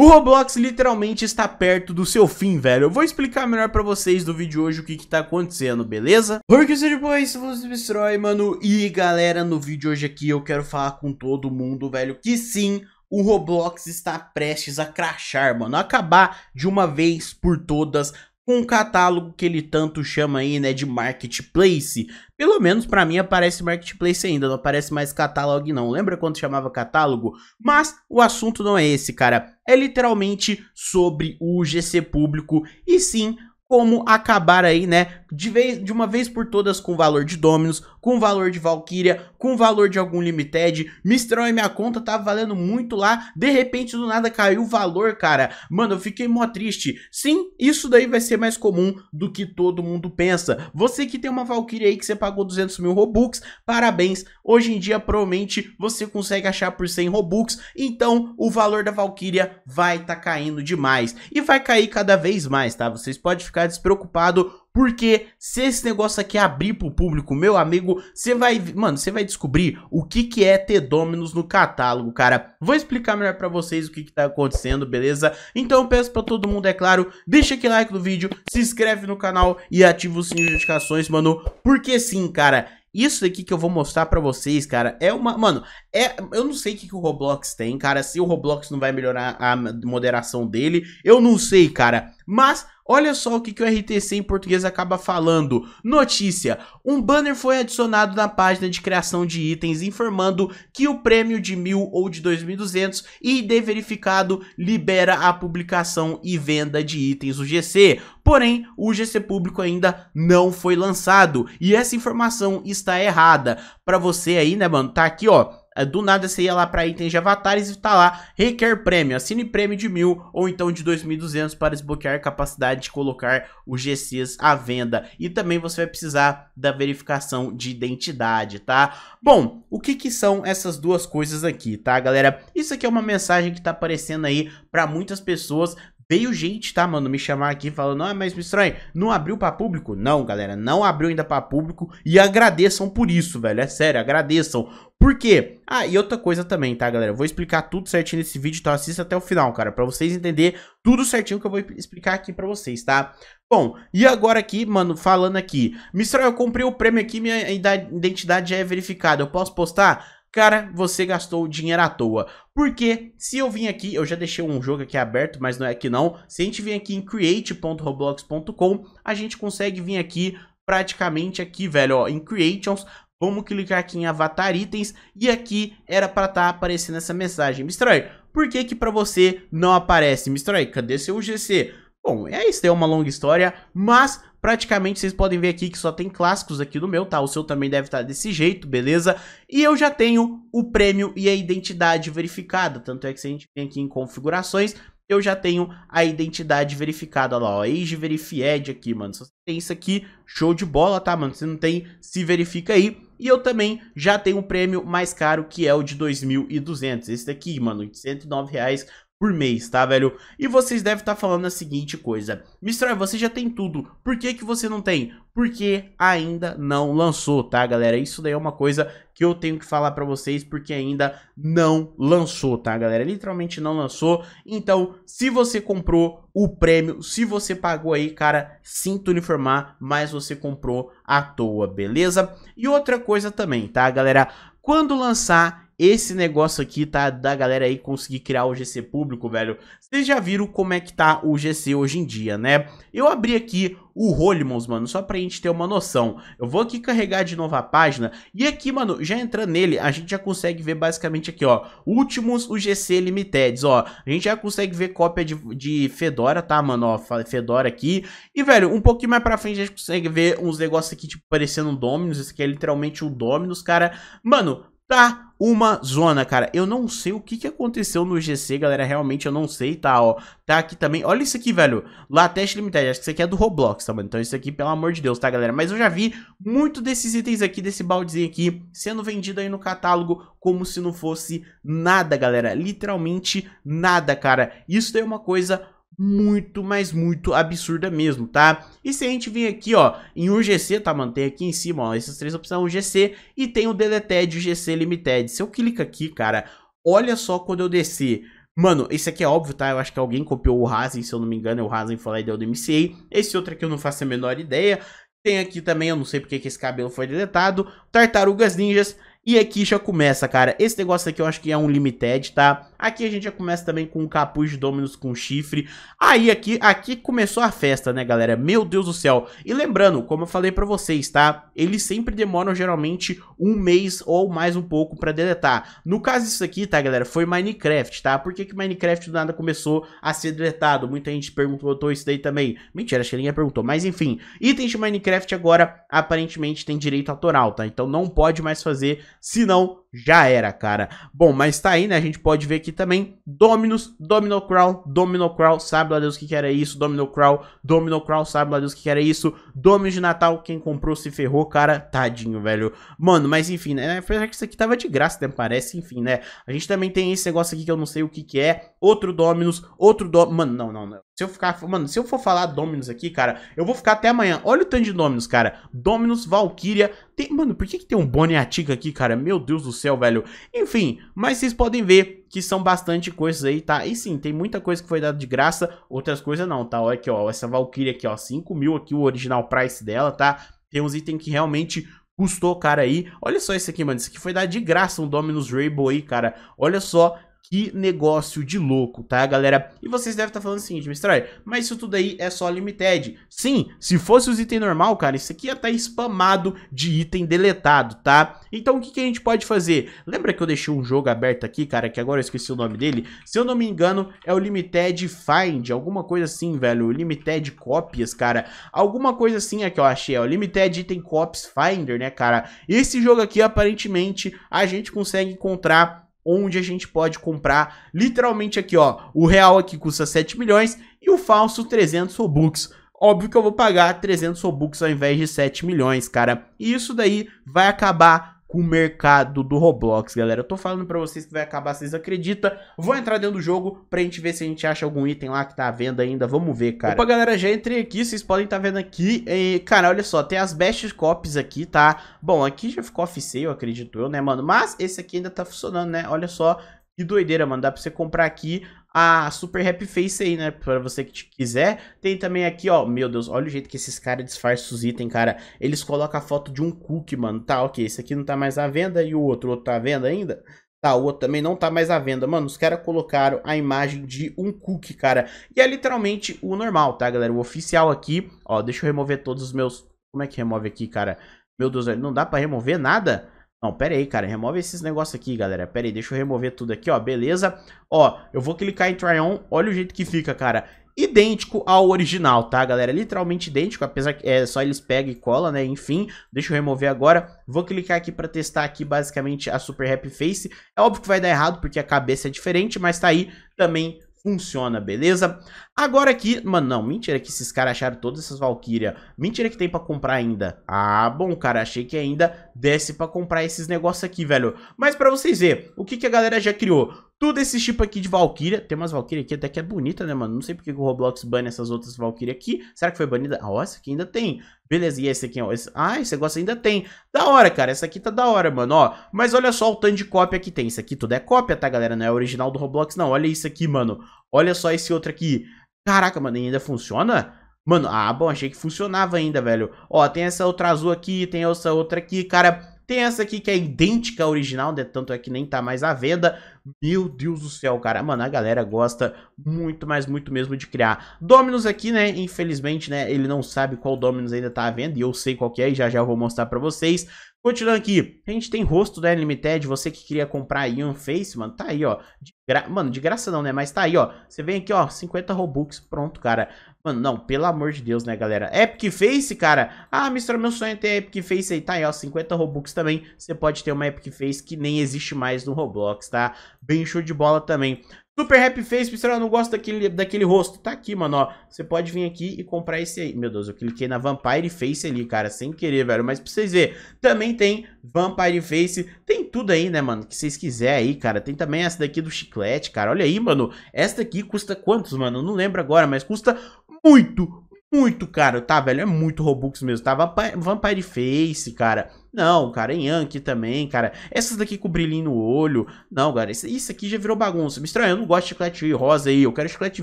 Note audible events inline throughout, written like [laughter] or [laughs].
O Roblox literalmente está perto do seu fim, velho. Eu vou explicar melhor pra vocês do vídeo de hoje o que que tá acontecendo, beleza? Porque se depois você destrói, mano. E galera, no vídeo de hoje aqui eu quero falar com todo mundo, velho, que sim, o Roblox está prestes a crachar, mano. Acabar de uma vez por todas com o catálogo que ele tanto chama aí, né, de marketplace. Pelo menos para mim aparece marketplace ainda, não aparece mais catálogo não. Lembra quando chamava catálogo? Mas o assunto não é esse, cara. É literalmente sobre o GC público e sim como acabar aí, né, de, vez, de uma vez por todas com o valor de Dominus, com o valor de Valkyria, com o valor de algum Limited. Mistral e minha conta tava tá valendo muito lá, de repente do nada caiu o valor, cara. Mano, eu fiquei mó triste. Sim, isso daí vai ser mais comum do que todo mundo pensa. Você que tem uma Valkyria aí que você pagou 200 mil Robux, parabéns. Hoje em dia, provavelmente, você consegue achar por 100 Robux, então o valor da Valkyria vai tá caindo demais. E vai cair cada vez mais, tá? Vocês podem ficar despreocupados porque se esse negócio aqui abrir pro público, meu amigo, você vai, mano, você vai descobrir o que que é ter Dominus no catálogo, cara. Vou explicar melhor para vocês o que que tá acontecendo, beleza? Então eu peço para todo mundo, é claro, deixa aquele like no vídeo, se inscreve no canal e ativa o sininho de notificações, mano, porque sim, cara. Isso aqui que eu vou mostrar pra vocês, cara, é uma... Mano, é, eu não sei o que, que o Roblox tem, cara, se o Roblox não vai melhorar a moderação dele, eu não sei, cara. Mas Olha só o que, que o RTC em português acaba falando. Notícia: um banner foi adicionado na página de criação de itens informando que o prêmio de mil ou de 2.200 e de verificado libera a publicação e venda de itens UGC. Porém, o GC público ainda não foi lançado e essa informação está errada. Para você aí, né, mano? Tá aqui, ó é, do nada você ia lá para itens de avatares e tá lá, requer prêmio, assine prêmio de mil ou então de 2.200 para desbloquear a capacidade de colocar os GCs à venda. E também você vai precisar da verificação de identidade, tá? Bom, o que que são essas duas coisas aqui, tá galera? Isso aqui é uma mensagem que tá aparecendo aí para muitas pessoas Veio gente, tá, mano, me chamar aqui falando, não, ah, mas me estranho, não abriu para público? Não, galera, não abriu ainda para público e agradeçam por isso, velho, é sério, agradeçam. Por quê? Ah, e outra coisa também, tá, galera, eu vou explicar tudo certinho nesse vídeo, então assista até o final, cara, para vocês entender tudo certinho que eu vou explicar aqui para vocês, tá? Bom, e agora aqui, mano, falando aqui, Mistral, eu comprei o prêmio aqui, minha identidade já é verificada, eu posso postar? cara, você gastou dinheiro à toa. Porque se eu vim aqui, eu já deixei um jogo aqui aberto, mas não é que não. Se a gente vir aqui em create.roblox.com, a gente consegue vir aqui praticamente aqui, velho, ó, em creations, Vamos clicar aqui em avatar itens e aqui era para estar tá aparecendo essa mensagem. Mistroy, por que que para você não aparece? Mistroy, cadê seu GC? Bom, é isso, é uma longa história, mas Praticamente vocês podem ver aqui que só tem clássicos aqui no meu, tá? O seu também deve estar tá desse jeito, beleza? E eu já tenho o prêmio e a identidade verificada, tanto é que se a gente vem aqui em configurações, eu já tenho a identidade verificada lá, ó, age verified aqui, mano. Se você tem isso aqui, show de bola, tá, mano? Se não tem, se verifica aí. E eu também já tenho o prêmio mais caro, que é o de 2.200. Esse daqui, mano, de R$ reais por mês, tá, velho? E vocês devem estar tá falando a seguinte coisa. Mistral, você já tem tudo. Por que, que você não tem? Porque ainda não lançou, tá, galera? Isso daí é uma coisa que eu tenho que falar pra vocês, porque ainda não lançou, tá, galera? Literalmente não lançou. Então, se você comprou o prêmio, se você pagou aí, cara, sinto lhe informar, mas você comprou à toa, beleza? E outra coisa também, tá, galera? Quando lançar, esse negócio aqui, tá? Da galera aí conseguir criar o GC público, velho. Vocês já viram como é que tá o GC hoje em dia, né? Eu abri aqui o Holimons, mano, só pra gente ter uma noção. Eu vou aqui carregar de novo a página. E aqui, mano, já entrando nele, a gente já consegue ver basicamente aqui, ó. Últimos o GC Limiteds, ó. A gente já consegue ver cópia de, de Fedora, tá, mano? Ó, Fedora aqui. E, velho, um pouquinho mais pra frente a gente consegue ver uns negócios aqui, tipo, parecendo um Dominus. Esse aqui é literalmente o um Dominus, cara. Mano, tá uma zona, cara. Eu não sei o que, que aconteceu no GC, galera. Realmente eu não sei, tá, ó. Tá aqui também. Olha isso aqui, velho. Lateste Limited. Acho que isso aqui é do Roblox, tá, mano? Então isso aqui, pelo amor de Deus, tá, galera? Mas eu já vi muito desses itens aqui, desse baldezinho aqui, sendo vendido aí no catálogo como se não fosse nada, galera. Literalmente nada, cara. Isso daí é uma coisa muito, mas muito absurda mesmo, tá? E se a gente vir aqui, ó, em UGC, tá? Mantém aqui em cima, ó, essas três opções, UGC, e tem o Deleted UGC Limited. Se eu clico aqui, cara, olha só quando eu descer. Mano, esse aqui é óbvio, tá? Eu acho que alguém copiou o Rasen, se eu não me engano, é o Rasen falar lá e do MCA. Esse outro aqui eu não faço a menor ideia. Tem aqui também, eu não sei porque que esse cabelo foi deletado. Tartarugas Ninjas, e aqui já começa, cara. Esse negócio aqui eu acho que é um limited, tá? Aqui a gente já começa também com um capuz de Dominus com chifre. Aí aqui, aqui começou a festa, né, galera? Meu Deus do céu. E lembrando, como eu falei pra vocês, tá? Eles sempre demoram geralmente um mês ou mais um pouco pra deletar. No caso disso aqui, tá, galera? Foi Minecraft, tá? Por que que Minecraft do nada começou a ser deletado? Muita gente perguntou isso daí também. Mentira, acho que ninguém perguntou. Mas enfim, itens de Minecraft agora aparentemente tem direito autoral, tá? Então não pode mais fazer se não já era, cara. Bom, mas tá aí, né? A gente pode ver aqui também Dominus, Domino crawl Domino crawl sabe lá Deus o que, que era isso, Domino crawl Domino crawl sabe lá Deus o que, que era isso, Domino de Natal, quem comprou se ferrou, cara, tadinho, velho. Mano, mas enfim, né? É, apesar que isso aqui tava de graça, né? Parece, enfim, né? A gente também tem esse negócio aqui que eu não sei o que que é, outro Dominus, outro Dominus, mano, não, não, não. Se eu ficar, mano, se eu for falar Dominus aqui, cara, eu vou ficar até amanhã. Olha o tanto de Dominus, cara. Dominus, Valkyria, tem, mano, por que que tem um Boniatica aqui, cara? Meu Deus do céu, velho. Enfim, mas vocês podem ver que são bastante coisas aí, tá? E sim, tem muita coisa que foi dada de graça, outras coisas não, tá? Olha aqui, ó, essa Valkyrie aqui, ó, 5 mil aqui o original price dela, tá? Tem uns itens que realmente custou, cara, aí. Olha só isso aqui, mano. Isso aqui foi dado de graça, um Dominus Rainbow aí, cara. Olha só que negócio de louco, tá, galera? E vocês devem estar tá falando o seguinte, Mistral, mas isso tudo aí é só limited. Sim, se fosse os itens normal, cara, isso aqui ia estar tá spamado de item deletado, tá? Então o que, que a gente pode fazer? Lembra que eu deixei um jogo aberto aqui, cara, que agora eu esqueci o nome dele? Se eu não me engano, é o Limited Find, alguma coisa assim, velho. Limited Copies, cara. Alguma coisa assim é que eu achei, é o Limited Item Copies Finder, né, cara? Esse jogo aqui, aparentemente, a gente consegue encontrar onde a gente pode comprar literalmente aqui, ó. O real aqui custa 7 milhões e o falso 300 Robux. Óbvio que eu vou pagar 300 Robux ao invés de 7 milhões, cara. E isso daí vai acabar com o mercado do Roblox, galera. Eu tô falando pra vocês que vai acabar, vocês acreditam? Vou entrar dentro do jogo pra gente ver se a gente acha algum item lá que tá à venda ainda. Vamos ver, cara. Opa, galera, já entrei aqui, vocês podem tá vendo aqui. E, cara, olha só, tem as Best Copies aqui, tá? Bom, aqui já ficou off-sale, acredito eu, né, mano? Mas esse aqui ainda tá funcionando, né? Olha só, que doideira, mano. Dá pra você comprar aqui a Super Happy Face aí, né? Pra você que quiser. Tem também aqui, ó. Meu Deus, olha o jeito que esses caras disfarçam os itens, cara. Eles colocam a foto de um cookie, mano. Tá, ok. Esse aqui não tá mais à venda e o outro, o outro tá à venda ainda? Tá, o outro também não tá mais à venda. Mano, os caras colocaram a imagem de um cookie, cara. E é literalmente o normal, tá, galera? O oficial aqui, ó. Deixa eu remover todos os meus... Como é que remove aqui, cara? Meu Deus, não dá pra remover nada? Não, pera aí, cara. Remove esses negócios aqui, galera. Pera aí, deixa eu remover tudo aqui, ó. Beleza? Ó, eu vou clicar em Try On. Olha o jeito que fica, cara. Idêntico ao original, tá, galera? Literalmente idêntico, apesar que é só eles pegam e colam, né? Enfim, deixa eu remover agora. Vou clicar aqui pra testar aqui, basicamente, a Super Happy Face. É óbvio que vai dar errado, porque a cabeça é diferente, mas tá aí também funciona, beleza? Agora aqui, mano, não, mentira que esses caras acharam todas essas Valkyria. Mentira que tem pra comprar ainda. Ah, bom, cara, achei que ainda desse pra comprar esses negócios aqui, velho. Mas pra vocês verem, o que, que a galera já criou? Tudo esse tipo aqui de Valkyria. Tem umas Valkyria aqui até que é bonita, né, mano? Não sei porque o Roblox bane essas outras Valkyria aqui. Será que foi banida? Ah, ó, essa aqui ainda tem. Beleza, e esse aqui, ó. Esse... Ah, esse negócio ainda tem. Da hora, cara. Essa aqui tá da hora, mano, ó. Mas olha só o tanto de cópia que tem. Isso aqui tudo é cópia, tá, galera? Não é original do Roblox, não. Olha isso aqui, mano. Olha só esse outro aqui. Caraca, mano, ainda funciona? Mano, ah, bom, achei que funcionava ainda, velho. Ó, tem essa outra azul aqui, tem essa outra aqui, cara. Tem essa aqui que é idêntica à original, né? Tanto é que nem tá mais à venda. Meu Deus do céu, cara. Mano, a galera gosta muito, mas muito mesmo de criar. Dominus aqui, né? Infelizmente, né? Ele não sabe qual Dominus ainda tá à venda. E eu sei qual que é e já já eu vou mostrar pra vocês. Continuando aqui, a gente tem rosto da Unlimited, você que queria comprar aí um face, mano, tá aí, ó. De gra... Mano, de graça não, né? Mas tá aí, ó. Você vem aqui, ó, 50 Robux, pronto, cara. Mano, não, pelo amor de Deus, né, galera? Epic Face, cara? Ah, mistura meu sonho é ter Epic Face aí, tá aí, ó, 50 Robux também. Você pode ter uma Epic Face que nem existe mais no Roblox, tá? Bem show de bola também. Super Happy Face, pessoal, eu não gosto daquele, daquele rosto. Tá aqui, mano, ó. Você pode vir aqui e comprar esse aí. Meu Deus, eu cliquei na Vampire Face ali, cara, sem querer, velho. Mas pra vocês verem, também tem Vampire Face. Tem tudo aí, né, mano, que vocês quiserem aí, cara. Tem também essa daqui do chiclete, cara. Olha aí, mano. Essa daqui custa quantos, mano? Eu não lembro agora, mas custa muito, muito caro, tá, velho? É muito Robux mesmo, tá? Vampire Face, cara. Não, cara, em Yankee também, cara. Essas daqui com brilhinho no olho. Não, cara, isso, aqui já virou bagunça. Me estranha, eu não gosto de chiclete rosa aí, eu quero chiclete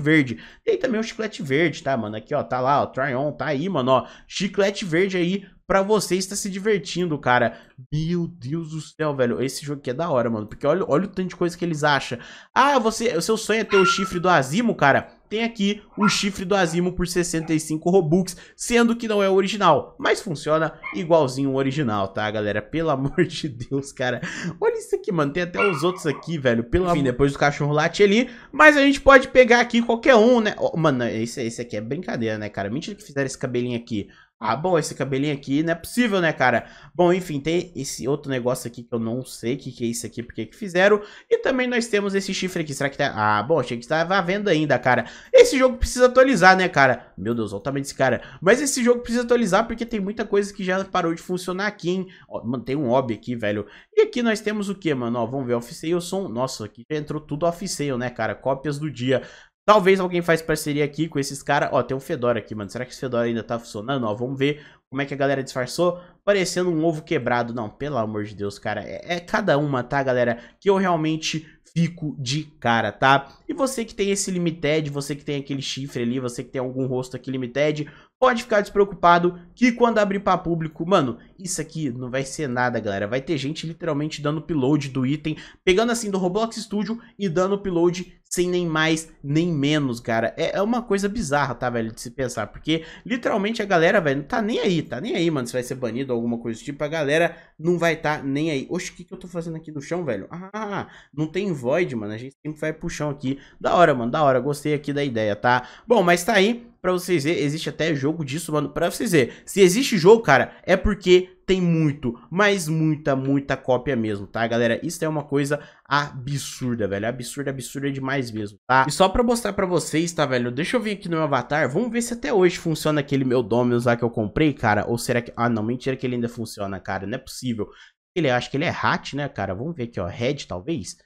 verde. Tem também o chiclete verde, tá, mano? Aqui, ó, tá lá, ó, try on, tá aí, mano, ó. Chiclete verde aí pra você estar se divertindo, cara. Meu Deus do céu, velho. Esse jogo aqui é da hora, mano. Porque olha, olha o tanto de coisa que eles acham. Ah, você, o seu sonho é ter o chifre do Azimo, cara tem aqui o chifre do Azimo por 65 Robux, sendo que não é o original, mas funciona igualzinho o original, tá, galera? Pelo amor de Deus, cara. Olha isso aqui, mano, tem até os outros aqui, velho. Pelo Enfim, depois do cachorro late ali, mas a gente pode pegar aqui qualquer um, né? Oh, mano, esse, esse aqui é brincadeira, né, cara? Mentira que fizeram esse cabelinho aqui. Ah, bom, esse cabelinho aqui não é possível, né, cara? Bom, enfim, tem esse outro negócio aqui que eu não sei o que, que é isso aqui, porque que fizeram. E também nós temos esse chifre aqui. Será que tá... Ah, bom, achei que estava vendo ainda, cara. Esse jogo precisa atualizar, né, cara? Meu Deus, olha o tamanho desse cara. Mas esse jogo precisa atualizar porque tem muita coisa que já parou de funcionar aqui, hein? Ó, mano, tem um hobby aqui, velho. E aqui nós temos o que, mano? Ó, vamos ver, off-sale, som... Nossa, aqui já entrou tudo off-sale, né, cara? Cópias do dia. Talvez alguém faz parceria aqui com esses caras. Ó, tem um Fedora aqui, mano. Será que esse Fedora ainda tá funcionando? Ó, vamos ver como é que a galera disfarçou. Parecendo um ovo quebrado. Não, pelo amor de Deus, cara. É, é cada uma, tá, galera? Que eu realmente fico de cara, tá? E você que tem esse limited, você que tem aquele chifre ali, você que tem algum rosto aqui limited, pode ficar despreocupado que quando abrir para público, mano, isso aqui não vai ser nada, galera. Vai ter gente literalmente dando upload do item, pegando assim do Roblox Studio e dando upload sem nem mais nem menos, cara. É, é uma coisa bizarra, tá, velho, de se pensar. Porque literalmente a galera, velho, não tá nem aí, tá nem aí, mano, se vai ser banido ou alguma coisa do tipo. A galera não vai tá nem aí. Oxe, o que, que eu tô fazendo aqui no chão, velho? Ah, não tem void, mano. A gente sempre vai pro chão aqui. Da hora, mano, da hora. Gostei aqui da ideia, tá? Bom, mas tá aí pra vocês verem, existe até jogo disso, mano, pra vocês verem. Se existe jogo, cara, é porque tem muito, mas muita, muita cópia mesmo, tá, galera? Isso é uma coisa absurda, velho. Absurda, absurda demais mesmo, tá? E só pra mostrar pra vocês, tá, velho? Deixa eu vir aqui no meu avatar. Vamos ver se até hoje funciona aquele meu Dominus lá que eu comprei, cara. Ou será que... Ah, não, mentira que ele ainda funciona, cara. Não é possível. Ele, acho que ele é hat, né, cara? Vamos ver aqui, ó. Red, talvez?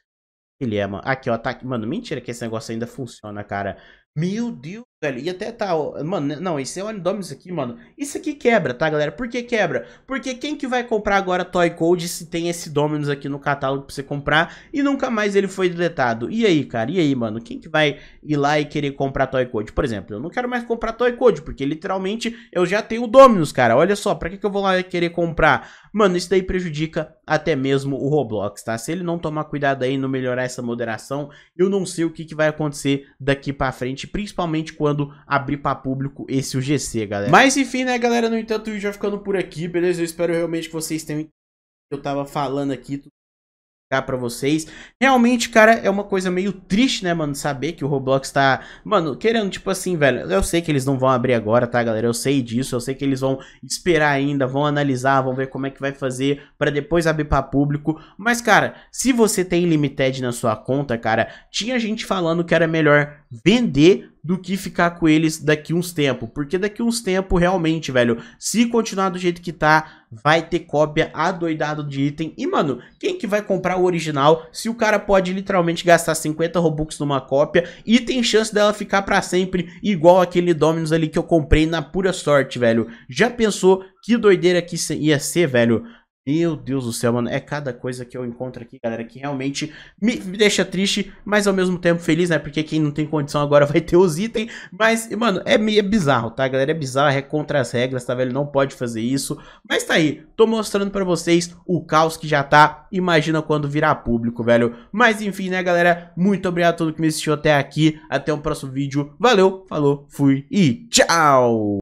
Ele é, mano. Aqui, ó. Tá... Mano, mentira que esse negócio ainda funciona, cara. Meu Deus velho. E até tá, ó, mano, né, não, esse é o Anidomius aqui, mano. Isso aqui quebra, tá, galera? Por que quebra? Porque quem que vai comprar agora Toy Code se tem esse Dominus aqui no catálogo pra você comprar e nunca mais ele foi deletado? E aí, cara? E aí, mano? Quem que vai ir lá e querer comprar Toy Code? Por exemplo, eu não quero mais comprar Toy Code, porque literalmente eu já tenho o Dominus, cara. Olha só, pra que que eu vou lá querer comprar? Mano, isso daí prejudica até mesmo o Roblox, tá? Se ele não tomar cuidado aí, não melhorar essa moderação, eu não sei o que que vai acontecer daqui pra frente, principalmente quando quando abrir para público esse UGC, galera. Mas enfim, né, galera? No entanto, o vídeo vai ficando por aqui, beleza? Eu espero realmente que vocês tenham eu tava falando aqui para vocês. Realmente, cara, é uma coisa meio triste, né, mano, saber que o Roblox tá, mano, querendo tipo assim, velho. Eu sei que eles não vão abrir agora, tá, galera? Eu sei disso, eu sei que eles vão esperar ainda, vão analisar, vão ver como é que vai fazer para depois abrir para público. Mas, cara, se você tem limited na sua conta, cara, tinha gente falando que era melhor vender do que ficar com eles daqui uns tempos. Porque daqui uns tempos, realmente, velho, se continuar do jeito que tá, vai ter cópia adoidada de item. E, mano, quem que vai comprar o original se o cara pode literalmente gastar 50 Robux numa cópia e tem chance dela ficar para sempre igual aquele Dominus ali que eu comprei na pura sorte, velho. Já pensou que doideira que ia ser, velho? Meu Deus do céu, mano. É cada coisa que eu encontro aqui, galera, que realmente me deixa triste, mas ao mesmo tempo feliz, né? Porque quem não tem condição agora [laughs] vai ter os itens. Mas, mano, é meio é bizarro, tá, galera? É bizarro, é contra as regras, tá, velho? Não pode fazer isso. Mas tá aí, tô mostrando pra vocês o caos que já tá. Imagina quando virar público, velho. Mas enfim, né, galera? Muito obrigado a todo que me assistiu até aqui. Até o próximo vídeo. Valeu, falou, fui e tchau!